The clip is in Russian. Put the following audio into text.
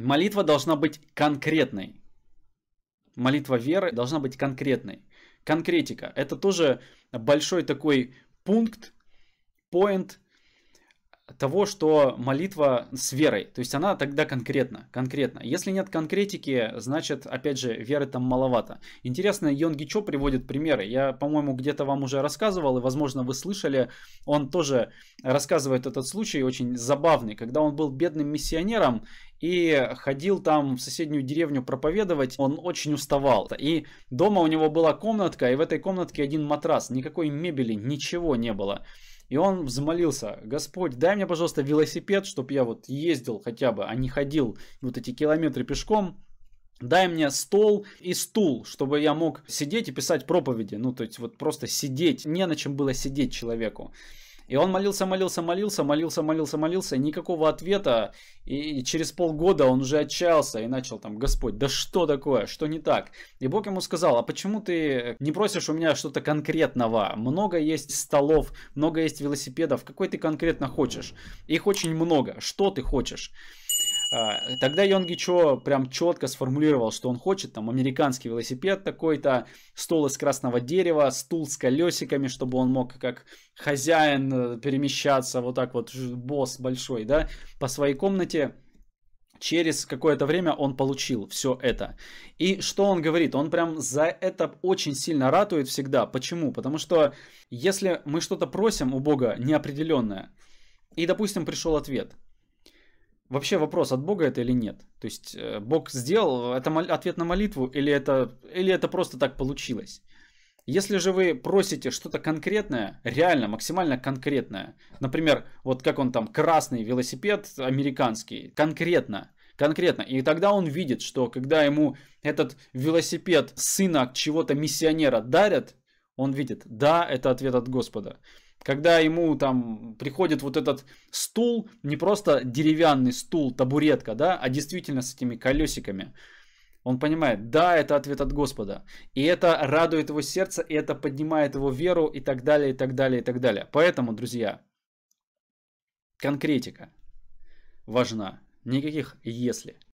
Молитва должна быть конкретной. Молитва веры должна быть конкретной. Конкретика – это тоже большой такой пункт, поинт того, что молитва с верой. То есть она тогда конкретно, конкретно. Если нет конкретики, значит, опять же, веры там маловато. Интересно, Йонги Чо приводит примеры. Я, по-моему, где-то вам уже рассказывал, и, возможно, вы слышали. Он тоже рассказывает этот случай, очень забавный, когда он был бедным миссионером и ходил там в соседнюю деревню проповедовать, он очень уставал. И дома у него была комнатка, и в этой комнатке один матрас, никакой мебели, ничего не было. И он взмолился, Господь, дай мне, пожалуйста, велосипед, чтобы я вот ездил хотя бы, а не ходил вот эти километры пешком. Дай мне стол и стул, чтобы я мог сидеть и писать проповеди. Ну, то есть вот просто сидеть. Не на чем было сидеть человеку. И он молился, молился, молился, молился, молился, молился, никакого ответа. И через полгода он уже отчаялся и начал там, Господь, да что такое, что не так? И Бог ему сказал, а почему ты не просишь у меня что-то конкретного? Много есть столов, много есть велосипедов, какой ты конкретно хочешь? Их очень много, что ты хочешь? А, тогда Йонги Чо прям четко сформулировал, что он хочет. Там американский велосипед такой-то, стол из красного дерева, стул с колесиками, чтобы он мог как хозяин э, перемещаться, вот так вот, босс большой, да, по своей комнате. Через какое-то время он получил все это. И что он говорит? Он прям за это очень сильно ратует всегда. Почему? Потому что если мы что-то просим у Бога неопределенное, и, допустим, пришел ответ – вообще вопрос, от Бога это или нет? То есть э, Бог сделал, это ответ на молитву или это, или это просто так получилось? Если же вы просите что-то конкретное, реально, максимально конкретное, например, вот как он там, красный велосипед американский, конкретно, конкретно, и тогда он видит, что когда ему этот велосипед сына чего-то миссионера дарят, он видит, да, это ответ от Господа когда ему там приходит вот этот стул, не просто деревянный стул, табуретка, да, а действительно с этими колесиками. Он понимает, да, это ответ от Господа. И это радует его сердце, и это поднимает его веру, и так далее, и так далее, и так далее. Поэтому, друзья, конкретика важна. Никаких «если».